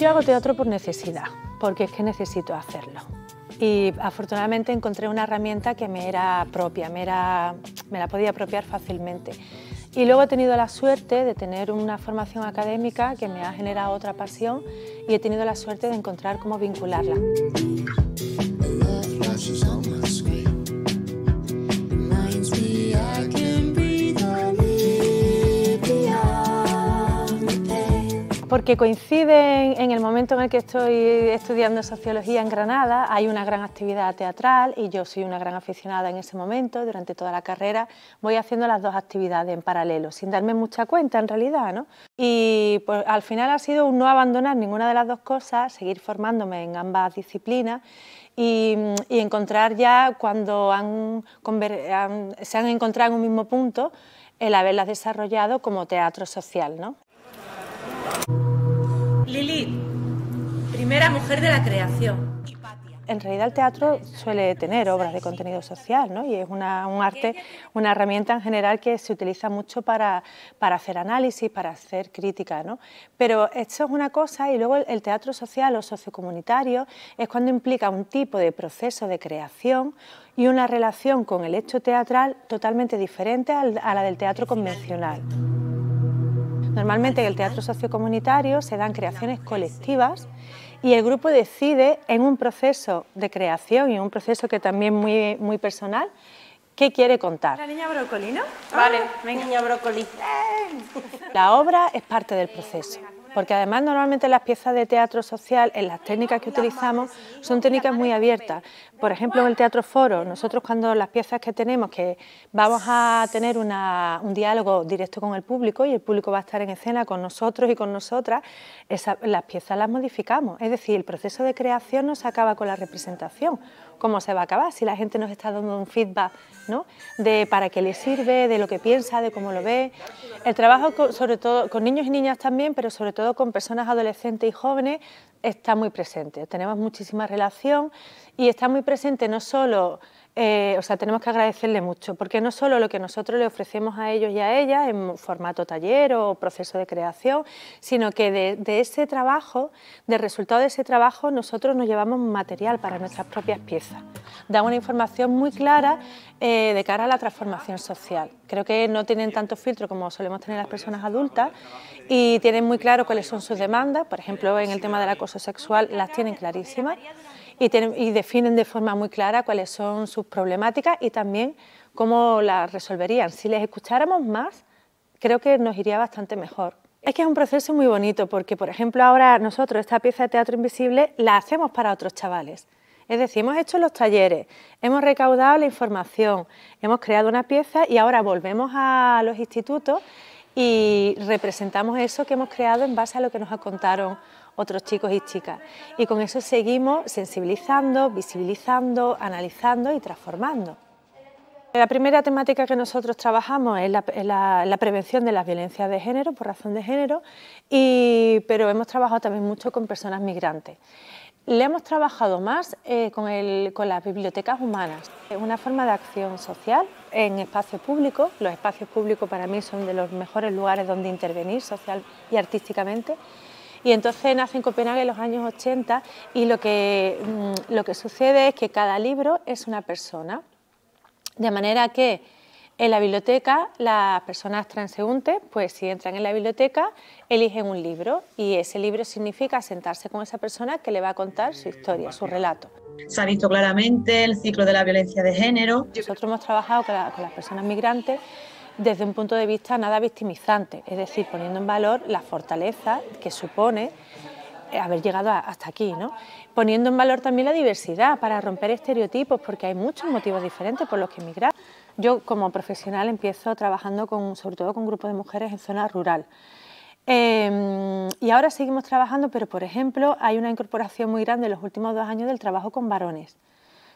Yo hago teatro por necesidad, porque es que necesito hacerlo. Y afortunadamente encontré una herramienta que me era propia, me, era, me la podía apropiar fácilmente. Y luego he tenido la suerte de tener una formación académica que me ha generado otra pasión y he tenido la suerte de encontrar cómo vincularla. porque coinciden en el momento en el que estoy estudiando sociología en Granada, hay una gran actividad teatral y yo soy una gran aficionada en ese momento, durante toda la carrera voy haciendo las dos actividades en paralelo, sin darme mucha cuenta en realidad, Y pues, al final ha sido un no abandonar ninguna de las dos cosas, seguir formándome en ambas disciplinas y, encontrar ya cuando se han encontrado en un mismo punto el haberlas desarrollado como teatro social, ¿no? Lilith, primera mujer de la creación. En realidad el teatro suele tener obras de contenido social y es una, un arte, una herramienta en general que se utiliza mucho para, hacer análisis, para hacer crítica. Pero esto es una cosa y luego el teatro social o sociocomunitario es cuando implica un tipo de proceso de creación y una relación con el hecho teatral totalmente diferente a la del teatro convencional. Normalmente en el teatro sociocomunitario se dan creaciones colectivas y el grupo decide en un proceso de creación y un proceso que también muy, muy personal qué quiere contar. La niña brócoli, ¿no? Vale, ah. venga. niña brócoli. La obra es parte del proceso porque además normalmente las piezas de teatro social, en las técnicas que utilizamos, son técnicas muy abiertas. Por ejemplo, en el teatro foro, nosotros cuando las piezas que tenemos, que vamos a tener un diálogo directo con el público y el público va a estar en escena con nosotros y con nosotras, las piezas las modificamos. Es decir, el proceso de creación no se acaba con la representación. ¿Cómo se va a acabar? Si la gente nos está dando un feedback de para qué le sirve, de lo que piensa, de cómo lo ve. El trabajo, sobre todo, con niños y niñas también, pero sobre todo todo con personas adolescentes y jóvenes, está muy presente. Tenemos muchísima relación y está muy presente no solo eh, o sea, tenemos que agradecerle mucho, porque no solo lo que nosotros le ofrecemos a ellos y a ellas en formato taller o proceso de creación, sino que de, ese trabajo, del resultado de ese trabajo, nosotros nos llevamos material para nuestras propias piezas. Da una información muy clara eh, de cara a la transformación social. Creo que no tienen tanto filtro como solemos tener las personas adultas y tienen muy claro cuáles son sus demandas, por ejemplo, en el tema del acoso sexual las tienen clarísimas y, definen de forma muy clara cuáles son sus problemáticas y también cómo las resolverían. Si les escucháramos más, creo que nos iría bastante mejor. Es que es un proceso muy bonito porque, por ejemplo, ahora nosotros esta pieza de teatro invisible la hacemos para otros chavales. Es decir, hemos hecho los talleres, hemos recaudado la información, hemos creado una pieza y ahora volvemos a los institutos y representamos eso que hemos creado en base a lo que nos contaron otros chicos y chicas. Y con eso seguimos sensibilizando, visibilizando, analizando y transformando. La primera temática que nosotros trabajamos es la, prevención de las violencias de género por razón de género, pero hemos trabajado también mucho con personas migrantes. Le hemos trabajado más eh, con, con las bibliotecas humanas, Es una forma de acción social en espacios públicos. Los espacios públicos para mí son de los mejores lugares donde intervenir social y artísticamente. Y entonces nace en Copenhague en los años 80 y lo que, mm, lo que sucede es que cada libro es una persona. De manera que en la biblioteca las personas transeúntes, pues si entran en la biblioteca, eligen un libro y ese libro significa sentarse con esa persona que le va a contar su historia, su relato. Se ha visto claramente el ciclo de la violencia de género. Nosotros hemos trabajado con las personas migrantes desde un punto de vista nada victimizante, es decir, poniendo en valor la fortaleza que supone eh, haber llegado hasta aquí, ¿no? poniendo en valor también la diversidad para romper estereotipos, porque hay muchos motivos diferentes por los que emigrar. Yo como profesional empiezo trabajando con, sobre todo con grupos de mujeres en zona rural. Em, y ahora seguimos trabajando, pero por ejemplo hay una incorporación muy grande en los últimos dos años del trabajo con varones.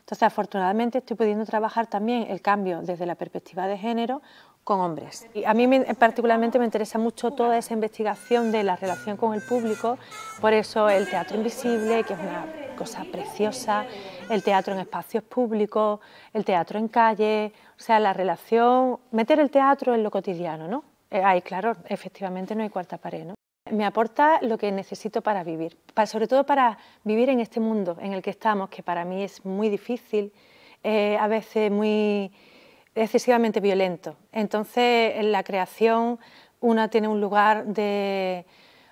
Entonces, afortunadamente, estoy pudiendo trabajar también el cambio desde la perspectiva de género con hombres. Y a mí particularmente me interesa mucho toda esa investigación de la relación con el público, por eso el teatro invisible, que es una cosa preciosa, el teatro en espacios públicos, el teatro en calle, o sea, la relación, meter el teatro en lo cotidiano, ¿no? Eh, ahí, claro, efectivamente no hay cuarta pared, ¿no? Me aporta lo que necesito para vivir, sobre todo para vivir en este mundo en el que estamos, que para mí es muy difícil, eh, a veces muy excesivamente violento. Entonces, en la creación una tiene un lugar de,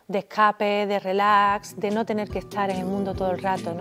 escape, de relax, de no tener que estar en el mundo todo el rato.